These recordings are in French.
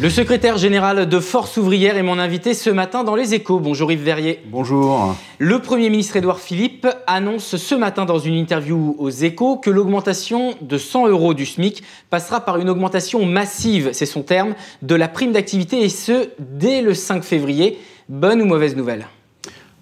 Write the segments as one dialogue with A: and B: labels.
A: Le secrétaire général de Force ouvrière est mon invité ce matin dans Les Échos. Bonjour Yves Verrier.
B: Bonjour.
A: Le Premier ministre Édouard Philippe annonce ce matin dans une interview aux Échos que l'augmentation de 100 euros du SMIC passera par une augmentation massive, c'est son terme, de la prime d'activité et ce, dès le 5 février. Bonne ou mauvaise nouvelle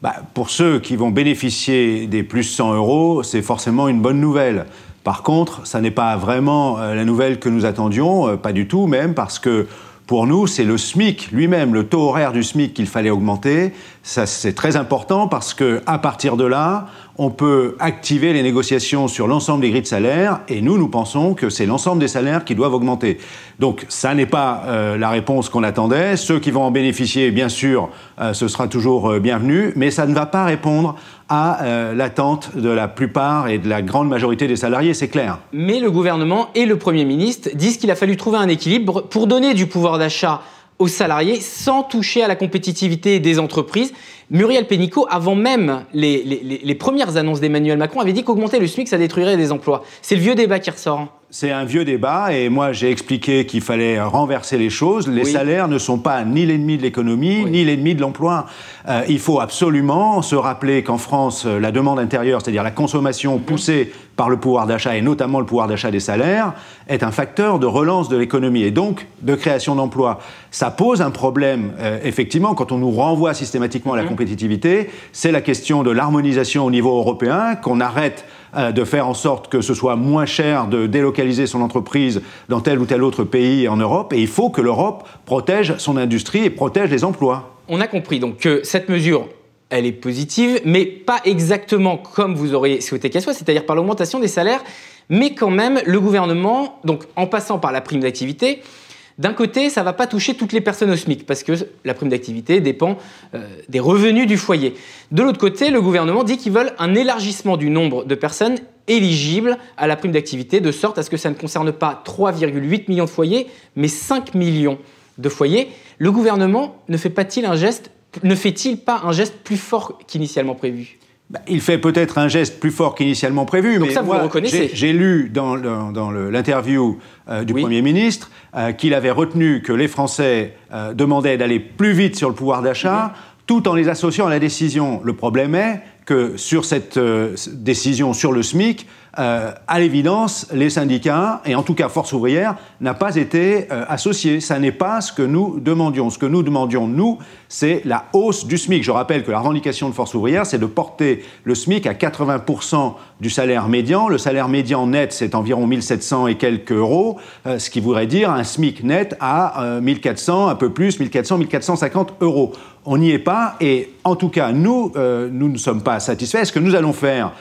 B: bah, Pour ceux qui vont bénéficier des plus 100 euros, c'est forcément une bonne nouvelle. Par contre, ça n'est pas vraiment euh, la nouvelle que nous attendions, euh, pas du tout même, parce que pour nous, c'est le SMIC lui-même, le taux horaire du SMIC qu'il fallait augmenter. Ça, c'est très important parce que à partir de là, on peut activer les négociations sur l'ensemble des grilles de salaire et nous, nous pensons que c'est l'ensemble des salaires qui doivent augmenter. Donc, ça n'est pas euh, la réponse qu'on attendait. Ceux qui vont en bénéficier, bien sûr, euh, ce sera toujours euh, bienvenu, mais ça ne va pas répondre à euh, l'attente de la plupart et de la grande majorité des salariés, c'est clair.
A: Mais le gouvernement et le Premier ministre disent qu'il a fallu trouver un équilibre pour donner du pouvoir d'achat aux salariés sans toucher à la compétitivité des entreprises. Muriel Pénicaud, avant même les, les premières annonces d'Emmanuel Macron, avait dit qu'augmenter le SMIC, ça détruirait des emplois. C'est le vieux débat qui
B: ressort. Hein c'est un vieux débat et moi j'ai expliqué qu'il fallait renverser les choses. Les salaires ne sont pas ni l'ennemi de l'économie, ni l'ennemi de l'emploi. Euh, il faut absolument se rappeler qu'en France, euh, la demande intérieure, c'est-à-dire la consommation mm-hmm. poussée par le pouvoir d'achat et notamment le pouvoir d'achat des salaires, est un facteur de relance de l'économie et donc de création d'emplois. Ça pose un problème, euh, effectivement, quand on nous renvoie systématiquement à la mm-hmm. compétitivité, c'est la question de l'harmonisation au niveau européen, qu'on arrête euh, de faire en sorte que ce soit moins cher de délocaliser son entreprise dans tel ou tel autre pays en Europe. Et il faut que l'Europe protège son industrie et protège les emplois.
A: On a compris donc que cette mesure elle est positive, mais pas exactement comme vous auriez souhaité qu'elle soit, c'est-à-dire par l'augmentation des salaires, mais quand même, le gouvernement, donc en passant par la prime d'activité, d'un côté, ça ne va pas toucher toutes les personnes au SMIC, parce que la prime d'activité dépend euh, des revenus du foyer. De l'autre côté, le gouvernement dit qu'ils veulent un élargissement du nombre de personnes éligibles à la prime d'activité, de sorte à ce que ça ne concerne pas 3,8 millions de foyers, mais 5 millions de foyers. Le gouvernement ne fait ne fait-il pas un geste plus fort qu'initialement prévu
B: bah, il fait peut-être un geste plus fort qu'initialement prévu, mais J'ai lu dans, l'interview euh, du Premier ministre euh, qu'il avait retenu que les Français euh, demandaient d'aller plus vite sur le pouvoir d'achat, tout en les associant à la décision. Le problème est que sur cette décision sur le SMIC, euh, à l'évidence, les syndicats, et en tout cas Force ouvrière, n'a pas été euh, associé. Ça n'est pas ce que nous demandions. Ce que nous demandions, nous, c'est la hausse du SMIC. Je rappelle que la revendication de Force ouvrière, c'est de porter le SMIC à 80% du salaire médian. Le salaire médian net, c'est environ 1700 et quelques euros, euh, ce qui voudrait dire un SMIC net à 1400, un peu plus, 1400, 1450 euros on n'y est pas. Et en tout cas, nous, nous ne sommes pas satisfaits. Ce que nous allons faire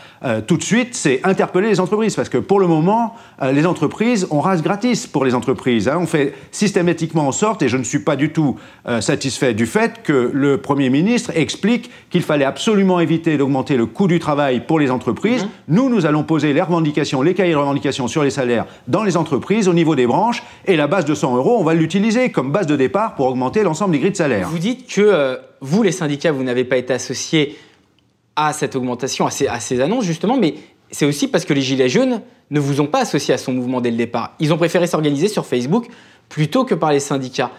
B: tout de suite, c'est interpeller les entreprises, parce que pour le moment, euh, les entreprises, on rase gratis pour les entreprises. Hein. On fait systématiquement en sorte, et je ne suis pas du tout euh, satisfait du fait que le Premier ministre explique qu'il fallait absolument éviter d'augmenter le coût du travail pour les entreprises. Mmh. Nous, nous allons poser les revendications, les cahiers de revendications sur les salaires dans les entreprises, au niveau des branches, et la base de 100 euros, on va l'utiliser comme base de départ pour augmenter l'ensemble des grilles de salaire. Vous
A: dites que euh, vous, les syndicats, vous n'avez pas été associés à cette augmentation, à ces, annonces justement, mais c'est aussi parce que les Gilets jaunes ne vous ont pas associé à son mouvement dès le départ. Ils ont préféré s'organiser sur Facebook plutôt que par les syndicats.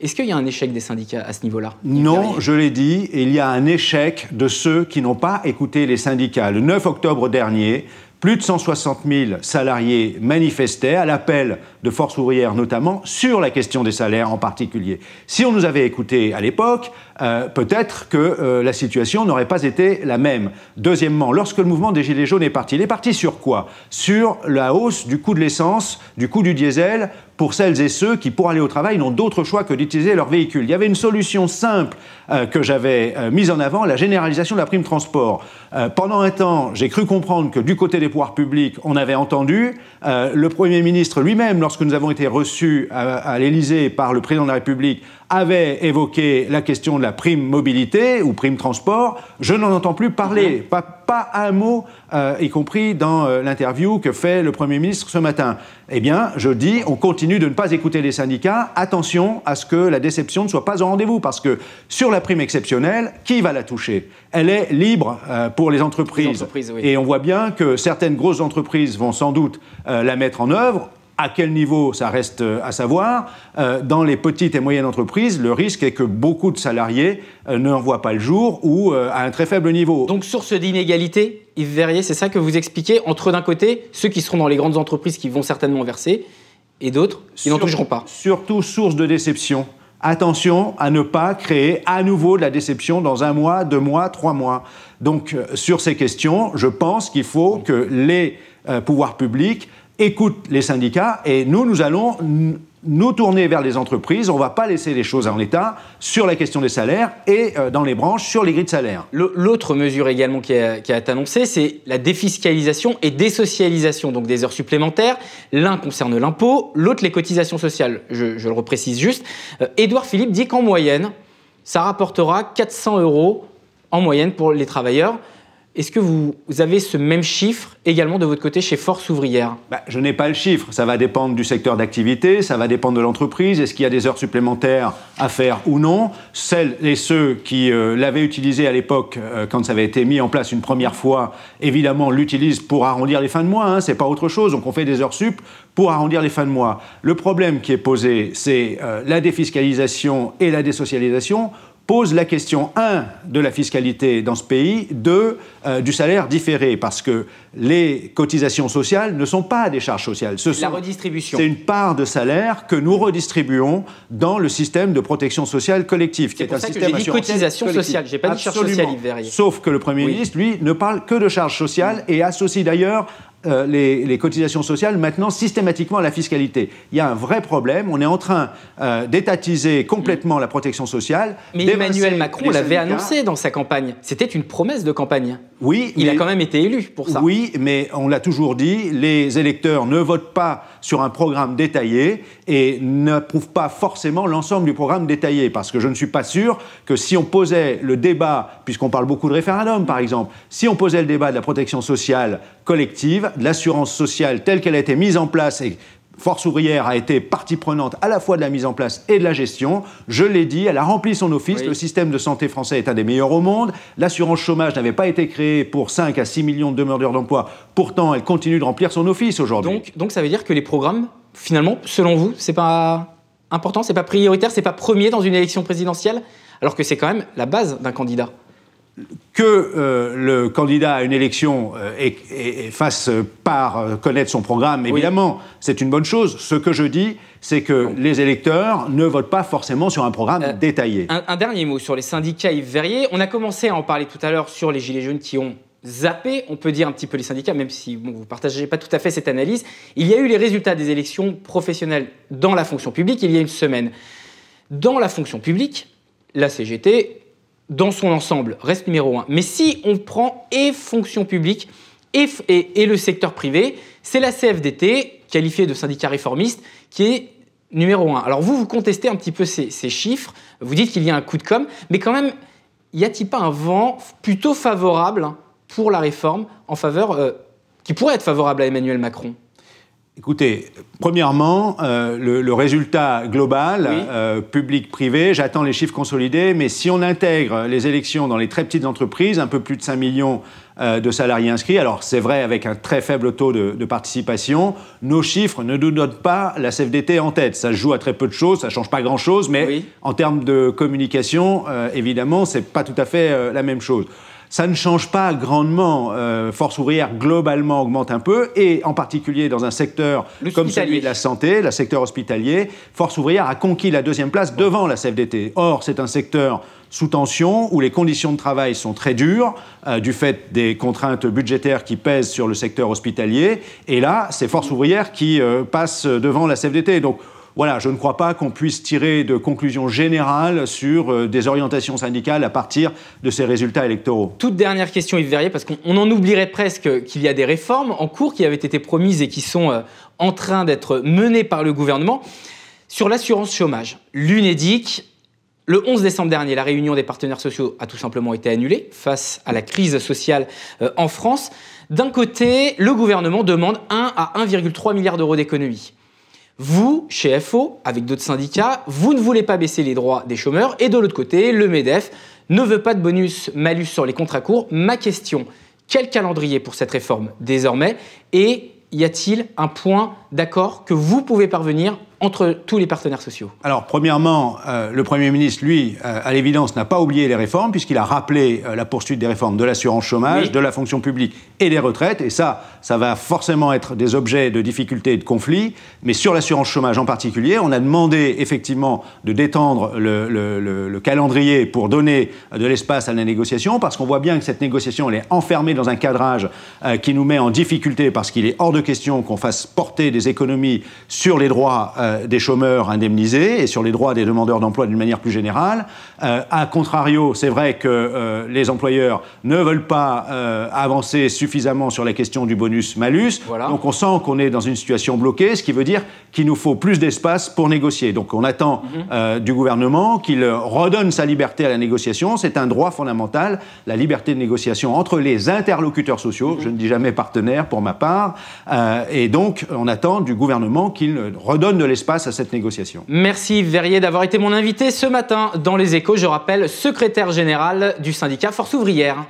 A: Est-ce qu'il y a un échec des syndicats à ce niveau-là
B: Non, je l'ai dit, il y a un échec de ceux qui n'ont pas écouté les syndicats. Le 9 octobre dernier, plus de 160 000 salariés manifestaient, à l'appel de forces ouvrières notamment, sur la question des salaires en particulier. Si on nous avait écoutés à l'époque, euh, peut-être que euh, la situation n'aurait pas été la même. Deuxièmement, lorsque le mouvement des Gilets jaunes est parti, il est parti sur quoi Sur la hausse du coût de l'essence, du coût du diesel, pour celles et ceux qui, pour aller au travail, n'ont d'autre choix que d'utiliser leur véhicule. Il y avait une solution simple euh, que j'avais mise en avant, la généralisation de la prime transport. pendant un temps, j'ai cru comprendre que du côté des des pouvoirs publics, on avait entendu. Euh, le Premier ministre lui-même, lorsque nous avons été reçus à, l'Élysée par le Président de la République, avait évoqué la question de la prime mobilité ou prime transport. Je n'en entends plus parler. Mhm. Pas, pas un mot, euh, y compris dans euh, l'interview que fait le Premier ministre ce matin. Eh bien, je dis, on continue de ne pas écouter les syndicats. Attention à ce que la déception ne soit pas au rendez-vous, parce que sur la prime exceptionnelle, qui va la toucher Elle est libre euh, pour les entreprises. Et on voit bien que certaines grosses entreprises vont sans doute la mettre en œuvre. À quel niveau, ça reste euh, à savoir. Euh, dans les petites et moyennes entreprises, le risque est que beaucoup de salariés euh, ne voient pas le jour ou à un très faible niveau. Donc
A: source d'inégalité, Yves Verrier, c'est ça que vous expliquez, entre d'un côté ceux qui seront dans les grandes entreprises qui
B: vont certainement verser, et d'autres qui n'en toucheront pas. Surtout source de déception. Attention à ne pas créer à nouveau de la déception dans un mois, deux mois, trois mois. Donc sur ces questions, je pense qu'il faut que les pouvoirs publics écoute les syndicats et nous, nous allons nous tourner vers les entreprises. On ne va pas laisser les choses en état sur la question des salaires et euh, dans les branches sur les grilles de salaire. L'autre mesure également
A: qui a, été annoncée, c'est la défiscalisation et désocialisation, donc des heures supplémentaires. L'un concerne l'impôt, l'autre les cotisations sociales. Je, le reprécise juste. Euh, Édouard Philippe dit qu'en moyenne, ça rapportera 400 euros en moyenne pour les travailleurs. Est-ce que vous, avez ce même chiffre également de votre côté chez Force Ouvrière
B: bah, Je n'ai pas le chiffre. Ça va dépendre du secteur d'activité, ça va dépendre de l'entreprise. Est-ce qu'il y a des heures supplémentaires à faire ou non Celles et ceux qui euh, l'avaient utilisé à l'époque, euh, quand ça avait été mis en place une première fois, évidemment l'utilisent pour arrondir les fins de mois. Hein. c'est pas autre chose. Donc on fait des heures sup pour arrondir les fins de mois. Le problème qui est posé, c'est euh, la défiscalisation et la désocialisation pose la question, un, de la fiscalité dans ce pays, deux, euh, du salaire différé, parce que les cotisations sociales ne sont pas des charges sociales. la redistribution. C'est une part de salaire que nous redistribuons dans le système de protection sociale collective, qui est, un système de dit cotisation sociale, j'ai pas charge Sauf que le Premier ministre, lui, ne parle que de charges sociales et associe d'ailleurs euh, les, cotisations sociales maintenant systématiquement la fiscalité. Il y a un vrai problème. On est en train euh, d'étatiser complètement la protection sociale. Mais Emmanuel Macron l'avait annoncé dans sa campagne. C'était une promesse de campagne. Oui, il a quand même été élu pour ça. Oui, mais on l'a toujours dit, les électeurs ne votent pas sur un programme détaillé et n'approuvent pas forcément l'ensemble du programme détaillé, parce que je ne suis pas sûr que si on posait le débat, puisqu'on parle beaucoup de référendum par exemple, si on posait le débat de la protection sociale collective, l'assurance sociale telle qu'elle a été mise en place et Force ouvrière a été partie prenante à la fois de la mise en place et de la gestion. Je l'ai dit, elle a rempli son office. Le système de santé français est un des meilleurs au monde. L'assurance chômage n'avait pas été créée pour 5 à 6 millions de demandeurs d'emploi. Pourtant, elle continue de remplir son office aujourd'hui. Donc, donc ça
A: veut dire que les programmes, finalement, selon vous, c'est pas important, c'est pas prioritaire, c'est pas premier dans une élection présidentielle, alors que
B: c'est quand même la base d'un candidat que euh, le candidat à une élection euh, fasse euh, par connaître son programme, évidemment, c'est une bonne chose. Ce que je dis, c'est que les électeurs ne votent pas forcément sur un programme détaillé.
A: Un, dernier mot sur les syndicats Yves Verrier. On a commencé à en parler tout à l'heure sur les Gilets jaunes qui ont zappé, on peut dire un petit peu les syndicats, même si vous ne partagez pas tout à fait cette analyse. Il y a eu les résultats des élections professionnelles dans la fonction publique il y a une semaine. Dans la fonction publique, la CGT dans son ensemble reste numéro un. Mais si on prend et fonction publique et, et, le secteur privé, c'est la CFDT, qualifiée de syndicat réformiste, qui est numéro un. Alors vous, vous contestez un petit peu ces, chiffres, vous dites qu'il y a un coup de com', mais quand même, y a-t-il pas un vent plutôt favorable pour la réforme en faveur, euh, qui pourrait être favorable à Emmanuel Macron
B: Écoutez, premièrement, euh, le, résultat global, euh, public-privé, j'attends les chiffres consolidés, mais si on intègre les élections dans les très petites entreprises, un peu plus de 5 millions euh, de salariés inscrits, alors c'est vrai avec un très faible taux de, participation, nos chiffres ne nous donnent pas la CFDT en tête. Ça joue à très peu de choses, ça ne change pas grand-chose, mais en termes de communication, évidemment, ce n'est pas tout à fait la même chose. Ça ne change pas grandement. Euh, force ouvrière, globalement, augmente un peu, et en particulier dans un secteur comme celui de la santé, le secteur hospitalier, force ouvrière a conquis la deuxième place devant la CFDT. Or, c'est un secteur sous tension, où les conditions de travail sont très dures, euh, du fait des contraintes budgétaires qui pèsent sur le secteur hospitalier. Et là, c'est Force ouvrière qui euh, passe devant la CFDT. Donc, voilà, je ne crois pas qu'on puisse tirer de conclusions générales sur euh, des orientations syndicales à partir de ces résultats électoraux. Toute dernière question, Yves
A: Verrier, parce qu'on en oublierait presque qu'il y a des réformes en cours qui avaient été promises et qui sont euh, en train d'être menées par le gouvernement. Sur l'assurance chômage, l'UNEDIC le 11 décembre dernier, la réunion des partenaires sociaux a tout simplement été annulée face à la crise sociale euh, en France. D'un côté, le gouvernement demande 1 à 1,3 milliard d'euros d'économie. Vous, chez FO, avec d'autres syndicats, vous ne voulez pas baisser les droits des chômeurs. Et de l'autre côté, le MEDEF ne veut pas de bonus malus sur les contrats courts. Ma question, quel calendrier pour cette réforme désormais Et y a-t-il un point d'accord que vous pouvez parvenir entre tous les partenaires sociaux
B: Alors, premièrement, euh, le Premier ministre, lui, euh, à l'évidence, n'a pas oublié les réformes, puisqu'il a rappelé euh, la poursuite des réformes de l'assurance chômage, de la fonction publique et des retraites. Et ça, ça va forcément être des objets de difficultés et de conflits. Mais sur l'assurance chômage en particulier, on a demandé effectivement de détendre le, le calendrier pour donner de l'espace à la négociation, parce qu'on voit bien que cette négociation, elle est enfermée dans un cadrage qui nous met en difficulté, parce qu'il est hors de question qu'on fasse porter des économies sur les droits euh, des chômeurs indemnisés et sur les droits des demandeurs d'emploi d'une manière plus générale. a euh, contrario, c'est vrai que euh, les employeurs ne veulent pas avancer suffisamment sur la question du bonus-malus. Donc on sent qu'on est dans une situation bloquée, ce qui veut dire qu'il nous faut plus d'espace pour négocier. Donc on attend mhm. du gouvernement qu'il redonne sa liberté à la négociation. C'est un droit fondamental, la liberté de négociation entre les interlocuteurs sociaux. Mhm. Je ne dis jamais partenaires pour ma part. et donc on attend du gouvernement qu'il redonne de l'espace à cette négociation.
A: Merci Verrier d'avoir été mon invité ce matin dans Les Échos. Je rappelle, secrétaire général du syndicat Force ouvrière.